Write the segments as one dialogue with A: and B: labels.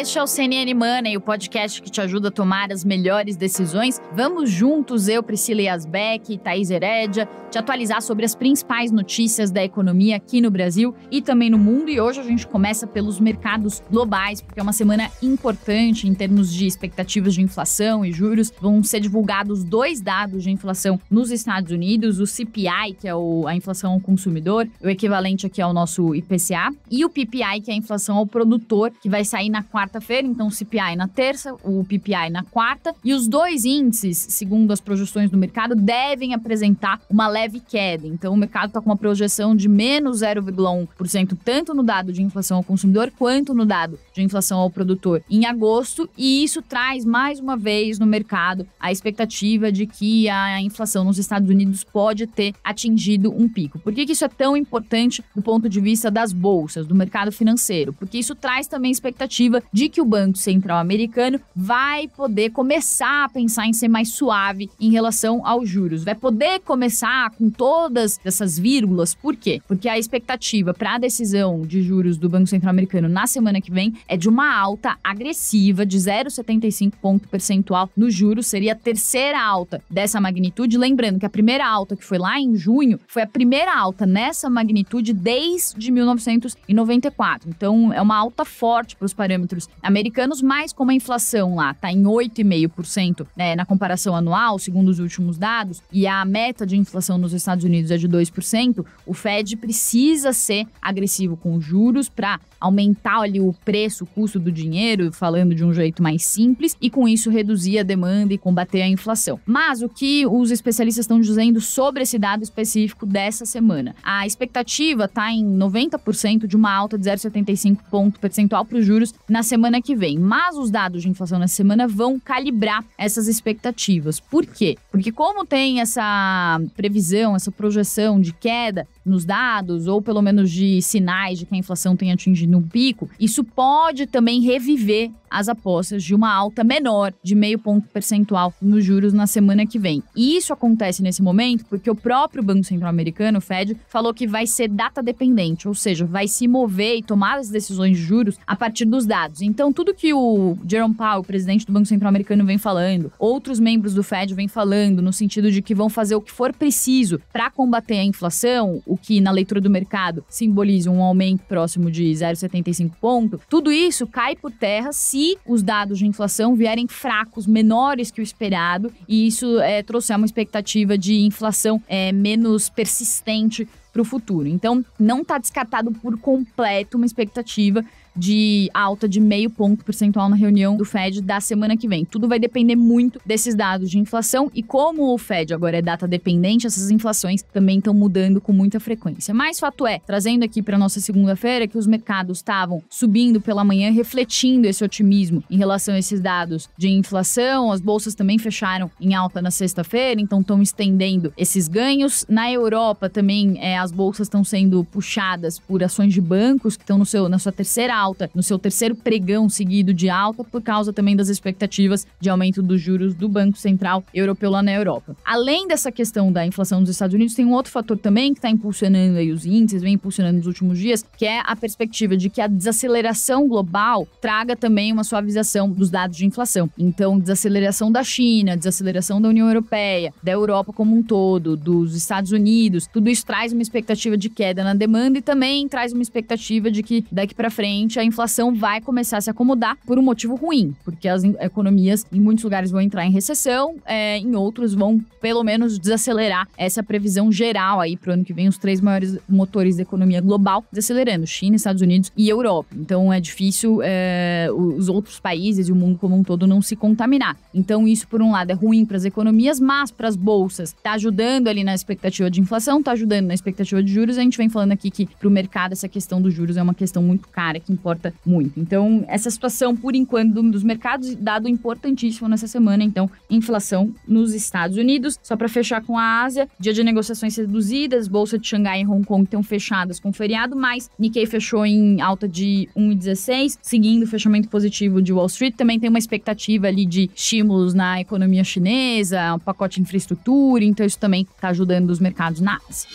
A: este é o CNN Money, o podcast que te ajuda a tomar as melhores decisões. Vamos juntos, eu, Priscila Yasbeck e Thaís Herédia, te atualizar sobre as principais notícias da economia aqui no Brasil e também no mundo. E hoje a gente começa pelos mercados globais, porque é uma semana importante em termos de expectativas de inflação e juros. Vão ser divulgados dois dados de inflação nos Estados Unidos, o CPI, que é a inflação ao consumidor, o equivalente aqui ao nosso IPCA, e o PPI, que é a inflação ao produtor, que vai sair na quarta quarta-feira, então o CPI na terça, o PPI na quarta, e os dois índices, segundo as projeções do mercado, devem apresentar uma leve queda. Então o mercado está com uma projeção de menos 0,1%, tanto no dado de inflação ao consumidor quanto no dado de inflação ao produtor em agosto, e isso traz mais uma vez no mercado a expectativa de que a inflação nos Estados Unidos pode ter atingido um pico. Por que, que isso é tão importante do ponto de vista das bolsas, do mercado financeiro? Porque isso traz também expectativa de que o Banco Central americano vai poder começar a pensar em ser mais suave em relação aos juros. Vai poder começar com todas essas vírgulas. Por quê? Porque a expectativa para a decisão de juros do Banco Central americano na semana que vem é de uma alta agressiva de 0,75 ponto percentual no juros. Seria a terceira alta dessa magnitude. Lembrando que a primeira alta, que foi lá em junho, foi a primeira alta nessa magnitude desde 1994. Então, é uma alta forte para os parâmetros americanos, mas como a inflação lá está em 8,5% né, na comparação anual, segundo os últimos dados, e a meta de inflação nos Estados Unidos é de 2%, o Fed precisa ser agressivo com os juros para aumentar ali o preço, o custo do dinheiro, falando de um jeito mais simples, e com isso reduzir a demanda e combater a inflação. Mas o que os especialistas estão dizendo sobre esse dado específico dessa semana? A expectativa está em 90% de uma alta de 0,75 ponto percentual para os juros na semana que vem. Mas os dados de inflação na semana vão calibrar essas expectativas. Por quê? Porque como tem essa previsão, essa projeção de queda nos dados, ou pelo menos de sinais de que a inflação tem atingido um pico, isso pode também reviver as apostas de uma alta menor de meio ponto percentual nos juros na semana que vem. E isso acontece nesse momento porque o próprio Banco Central Americano, o Fed, falou que vai ser data dependente, ou seja, vai se mover e tomar as decisões de juros a partir dos dados. Então, tudo que o Jerome Powell, presidente do Banco Central Americano, vem falando, outros membros do Fed vêm falando, no sentido de que vão fazer o que for preciso para combater a inflação, o que na leitura do mercado simboliza um aumento próximo de 0,75 ponto, tudo isso cai por terra se os dados de inflação vierem fracos, menores que o esperado, e isso é, eh, trouxer uma expectativa de inflação é, menos persistente para o futuro. Então, não está descartado por completo uma expectativa de alta de meio ponto percentual na reunião do Fed da semana que vem. Tudo vai depender muito desses dados de inflação e como o Fed agora é data dependente, essas inflações também estão mudando com muita frequência. Mas fato é, trazendo aqui para nossa segunda-feira que os mercados estavam subindo pela manhã, refletindo esse otimismo em relação a esses dados de inflação. As bolsas também fecharam em alta na sexta-feira, então estão estendendo esses ganhos. Na Europa também é, as bolsas estão sendo puxadas por ações de bancos que estão no seu na sua terceira alta, no seu terceiro pregão seguido de alta, por causa também das expectativas de aumento dos juros do Banco Central Europeu lá na Europa. Além dessa questão da inflação dos Estados Unidos, tem um outro fator também que está impulsionando aí os índices, vem impulsionando nos últimos dias, que é a perspectiva de que a desaceleração global traga também uma suavização dos dados de inflação. Então, desaceleração da China, desaceleração da União Europeia, da Europa como um todo, dos Estados Unidos, tudo isso traz uma expectativa de queda na demanda e também traz uma expectativa de que daqui para frente provavelmente a inflação vai começar a se acomodar por um motivo ruim, porque as economias em muitos lugares vão entrar em recessão, é, em outros vão pelo menos desacelerar essa previsão geral aí para o ano que vem, os três maiores motores da economia global desacelerando: China, Estados Unidos e Europa. Então é difícil é, os outros países e o mundo como um todo não se contaminar. Então isso, por um lado, é ruim para as economias, mas para as bolsas está ajudando ali na expectativa de inflação, está ajudando na expectativa de juros. A gente vem falando aqui que para o mercado essa questão dos juros é uma questão muito cara que importa muito. Então, essa situação, por enquanto, dos mercados, dado importantíssimo nessa semana, então, inflação nos Estados Unidos. Só para fechar com a Ásia, dia de negociações reduzidas, Bolsa de Xangai e Hong Kong estão fechadas com feriado, mas Nikkei fechou em alta de 1,16, seguindo o fechamento positivo de Wall Street. Também tem uma expectativa ali de estímulos na economia chinesa, um pacote de infraestrutura, então isso também está ajudando os mercados na Ásia.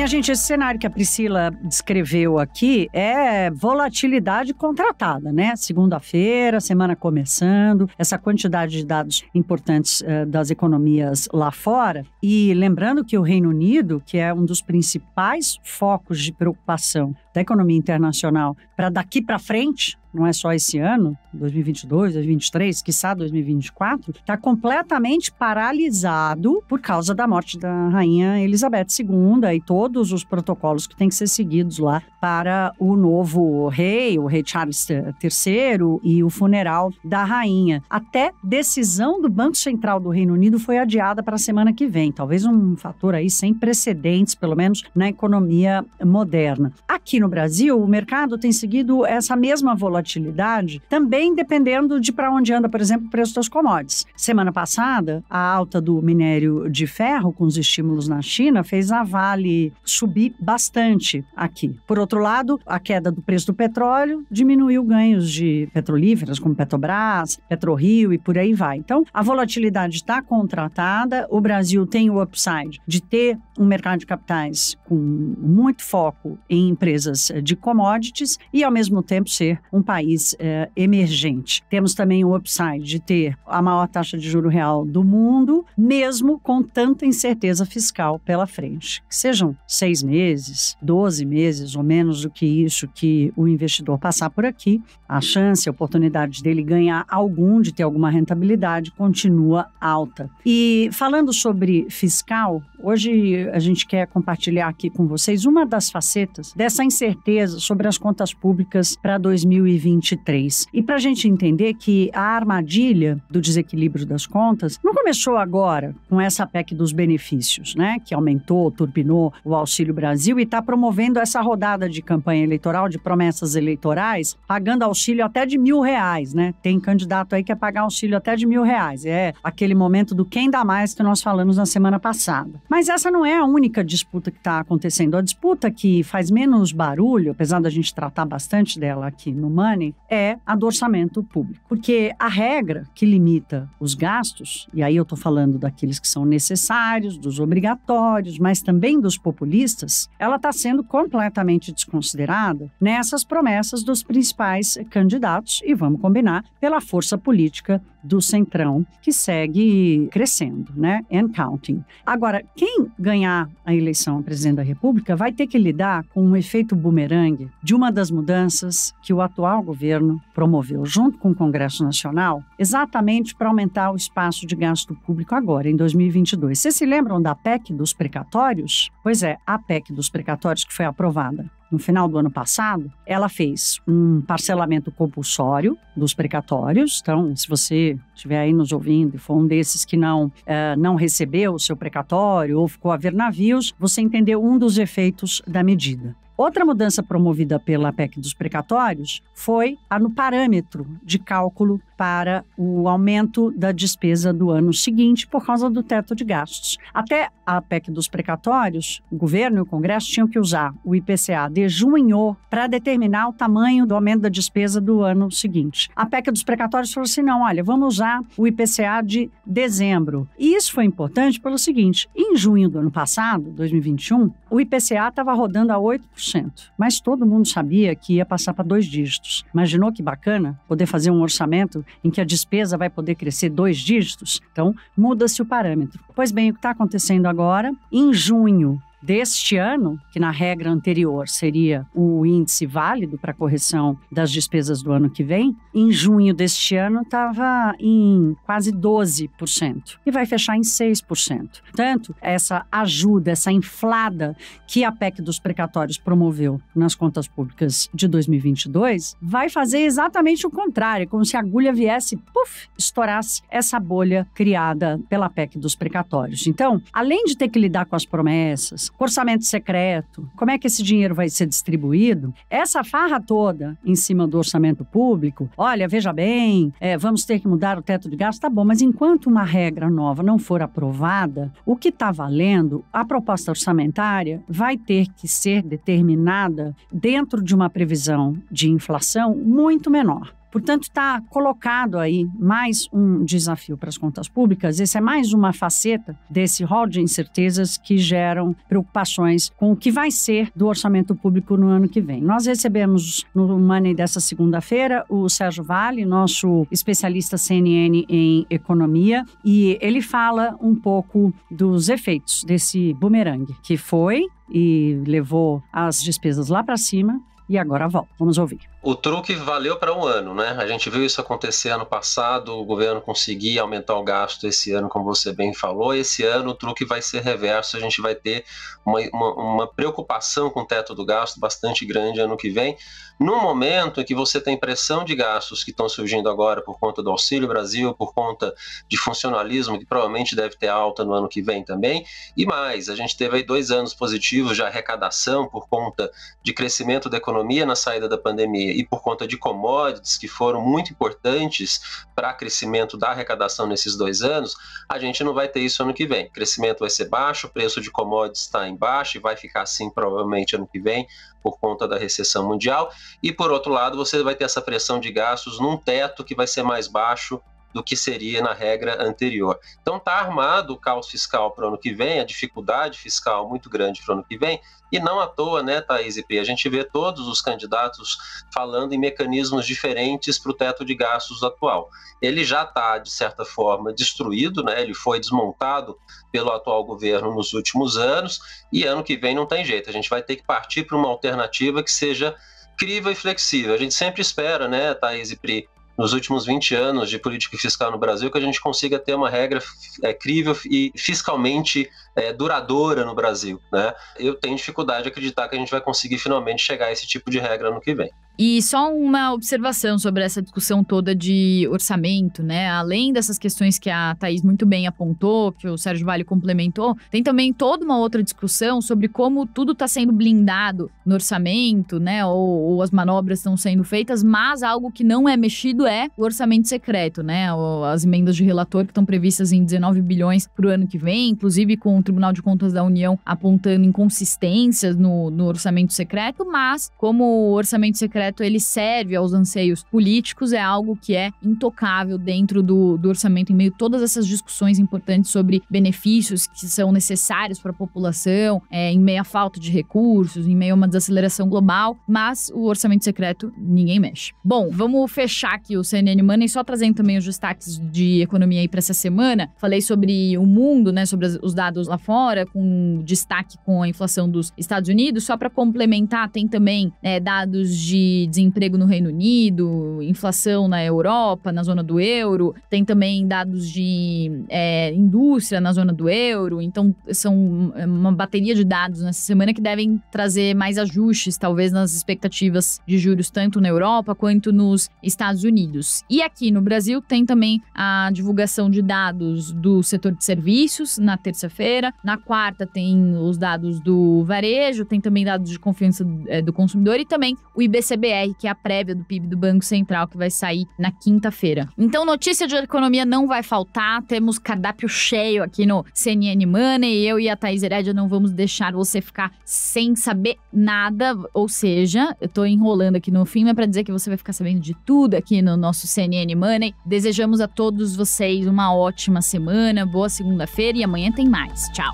A: Minha gente, esse cenário que a Priscila descreveu aqui
B: é volatilidade contratada, né? Segunda-feira, semana começando, essa quantidade de dados importantes uh, das economias lá fora. E lembrando que o Reino Unido, que é um dos principais focos de preocupação da economia internacional para daqui para frente, não é só esse ano, 2022, 2023, quiçá 2024, está completamente paralisado por causa da morte da rainha Elizabeth II e todos os protocolos que têm que ser seguidos lá para o novo rei, o rei Charles III e o funeral da rainha. Até decisão do Banco Central do Reino Unido foi adiada para a semana que vem, talvez um fator aí sem precedentes, pelo menos na economia moderna. Aqui no Brasil, o mercado tem seguido essa mesma volatilidade também também dependendo de para onde anda, por exemplo, o preço das commodities. Semana passada, a alta do minério de ferro com os estímulos na China fez a Vale subir bastante aqui. Por outro lado, a queda do preço do petróleo diminuiu ganhos de petrolíferas como Petrobras, PetroRio e por aí vai. Então, a volatilidade está contratada, o Brasil tem o upside de ter um mercado de capitais com muito foco em empresas de commodities e, ao mesmo tempo, ser um país eh, emergente emergente. Temos também o upside de ter a maior taxa de juro real do mundo, mesmo com tanta incerteza fiscal pela frente. Que sejam seis meses, doze meses ou menos do que isso que o investidor passar por aqui, a chance, a oportunidade dele ganhar algum, de ter alguma rentabilidade, continua alta. E falando sobre fiscal, hoje a gente quer compartilhar aqui com vocês uma das facetas dessa incerteza sobre as contas públicas para 2023. E para gente entender que a armadilha do desequilíbrio das contas não começou agora com essa PEC dos benefícios, né? Que aumentou, turbinou o Auxílio Brasil e está promovendo essa rodada de campanha eleitoral, de promessas eleitorais, pagando auxílio até de mil reais, né? Tem candidato aí que é pagar auxílio até de mil reais. É aquele momento do quem dá mais que nós falamos na semana passada. Mas essa não é a única disputa que está acontecendo. A disputa que faz menos barulho, apesar da gente tratar bastante dela aqui no Money, é a do orçamento orçamento público. Porque a regra que limita os gastos, e aí eu estou falando daqueles que são necessários, dos obrigatórios, mas também dos populistas, ela está sendo completamente desconsiderada nessas promessas dos principais candidatos, e vamos combinar, pela força política do Centrão, que segue crescendo, né? And counting. Agora, quem ganhar a eleição a presidente da República vai ter que lidar com um efeito bumerangue de uma das mudanças que o atual governo promoveu junto com o Congresso Nacional, exatamente para aumentar o espaço de gasto público agora, em 2022. Vocês se lembram da PEC dos precatórios? Pois é, a PEC dos precatórios que foi aprovada no final do ano passado, ela fez um parcelamento compulsório dos precatórios. Então, se você estiver aí nos ouvindo e for um desses que não, é, não recebeu o seu precatório ou ficou a ver navios, você entendeu um dos efeitos da medida. Outra mudança promovida pela PEC dos precatórios foi a no parâmetro de cálculo para o aumento da despesa do ano seguinte por causa do teto de gastos. Até a PEC dos precatórios, o governo e o Congresso tinham que usar o IPCA de junho para determinar o tamanho do aumento da despesa do ano seguinte. A PEC dos precatórios falou assim: não, olha, vamos usar o IPCA de dezembro. E isso foi importante pelo seguinte: em junho do ano passado, 2021, o IPCA estava rodando a 8%, mas todo mundo sabia que ia passar para dois dígitos. Imaginou que bacana poder fazer um orçamento em que a despesa vai poder crescer dois dígitos? Então, muda-se o parâmetro. Pois bem, o que está acontecendo agora? Em junho, deste ano, que na regra anterior seria o índice válido para correção das despesas do ano que vem, em junho deste ano estava em quase 12% e vai fechar em 6%. Portanto essa ajuda, essa inflada que a PEC dos precatórios promoveu nas contas públicas de 2022, vai fazer exatamente o contrário, é como se a agulha viesse, puf, estourasse essa bolha criada pela PEC dos precatórios. Então, além de ter que lidar com as promessas, Orçamento secreto, como é que esse dinheiro vai ser distribuído? Essa farra toda em cima do orçamento público, olha, veja bem, é, vamos ter que mudar o teto de gasto, tá bom, mas enquanto uma regra nova não for aprovada, o que está valendo, a proposta orçamentária vai ter que ser determinada dentro de uma previsão de inflação muito menor. Portanto, está colocado aí mais um desafio para as contas públicas. Essa é mais uma faceta desse rol de incertezas que geram preocupações com o que vai ser do orçamento público no ano que vem. Nós recebemos no Money dessa segunda-feira o Sérgio Vale, nosso especialista CNN em economia, e ele fala um pouco dos efeitos desse bumerangue que foi e levou as despesas lá para cima e agora volta. Vamos ouvir
C: o truque valeu para um ano, né? A gente viu isso acontecer ano passado, o governo conseguir aumentar o gasto esse ano, como você bem falou. Esse ano o truque vai ser reverso, a gente vai ter uma, uma, uma preocupação com o teto do gasto bastante grande ano que vem. No momento em que você tem pressão de gastos que estão surgindo agora por conta do Auxílio Brasil, por conta de funcionalismo, que provavelmente deve ter alta no ano que vem também, e mais, a gente teve aí dois anos positivos de arrecadação por conta de crescimento da economia na saída da pandemia e por conta de commodities que foram muito importantes para crescimento da arrecadação nesses dois anos, a gente não vai ter isso ano que vem. O crescimento vai ser baixo, o preço de commodities está em baixo e vai ficar assim provavelmente ano que vem por conta da recessão mundial. E por outro lado, você vai ter essa pressão de gastos num teto que vai ser mais baixo do que seria na regra anterior. Então está armado o caos fiscal para o ano que vem, a dificuldade fiscal muito grande para o ano que vem, e não à toa, né, Thaís e P, a gente vê todos os candidatos falando em mecanismos diferentes para o teto de gastos atual. Ele já está, de certa forma, destruído, né, ele foi desmontado pelo atual governo nos últimos anos, e ano que vem não tem jeito, a gente vai ter que partir para uma alternativa que seja crível e flexível. A gente sempre espera, né, Thaís e Pri, nos últimos 20 anos de política fiscal no Brasil que a gente consiga ter uma regra é, crível e fiscalmente é, duradoura no Brasil. Né? Eu tenho dificuldade de acreditar que a gente vai conseguir finalmente chegar a esse tipo de regra no que vem.
A: E só uma observação sobre essa discussão toda de orçamento, né? Além dessas questões que a Thaís muito bem apontou, que o Sérgio Vale complementou, tem também toda uma outra discussão sobre como tudo está sendo blindado no orçamento, né? Ou, ou as manobras estão sendo feitas, mas algo que não é mexido é o orçamento secreto, né? Ou as emendas de relator que estão previstas em 19 bilhões para o ano que vem, inclusive com Tribunal de Contas da União apontando inconsistências no, no orçamento secreto, mas como o orçamento secreto ele serve aos anseios políticos, é algo que é intocável dentro do, do orçamento, em meio a todas essas discussões importantes sobre benefícios que são necessários para a população, é, em meio à falta de recursos, em meio a uma desaceleração global, mas o orçamento secreto ninguém mexe. Bom, vamos fechar aqui o CNN Money, só trazendo também os destaques de economia aí para essa semana. Falei sobre o mundo, né, sobre os dados lá fora, com destaque com a inflação dos Estados Unidos. Só para complementar, tem também é, dados de desemprego no Reino Unido, inflação na Europa, na zona do euro, tem também dados de é, indústria na zona do euro. Então, são é, uma bateria de dados nessa semana que devem trazer mais ajustes, talvez, nas expectativas de juros, tanto na Europa quanto nos Estados Unidos. E aqui no Brasil tem também a divulgação de dados do setor de serviços na terça-feira terça-feira. Na quarta tem os dados do varejo, tem também dados de confiança é, do consumidor e também o IBCBR, que é a prévia do PIB do Banco Central, que vai sair na quinta-feira. Então, notícia de economia não vai faltar. Temos cardápio cheio aqui no CNN Money. Eu e a Thaís Herédia não vamos deixar você ficar sem saber nada. Ou seja, eu tô enrolando aqui no fim, mas para dizer que você vai ficar sabendo de tudo aqui no nosso CNN Money. Desejamos a todos vocês uma ótima semana, boa segunda-feira e amanhã tem mais. Tchau!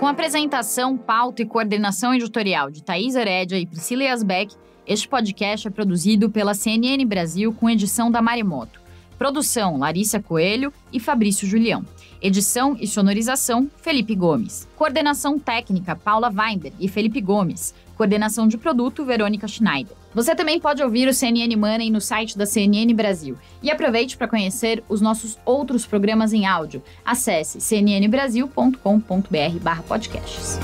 A: Com apresentação, pauta e coordenação editorial de Thaís Herédia e Priscila Yasbeck, este podcast é produzido pela CNN Brasil com edição da Marimoto. Produção: Larissa Coelho e Fabrício Julião. Edição e sonorização: Felipe Gomes. Coordenação técnica: Paula Weinberg e Felipe Gomes. Coordenação de produto: Verônica Schneider. Você também pode ouvir o CNN Money no site da CNN Brasil. E aproveite para conhecer os nossos outros programas em áudio. Acesse cnnbrasil.com.br/podcasts.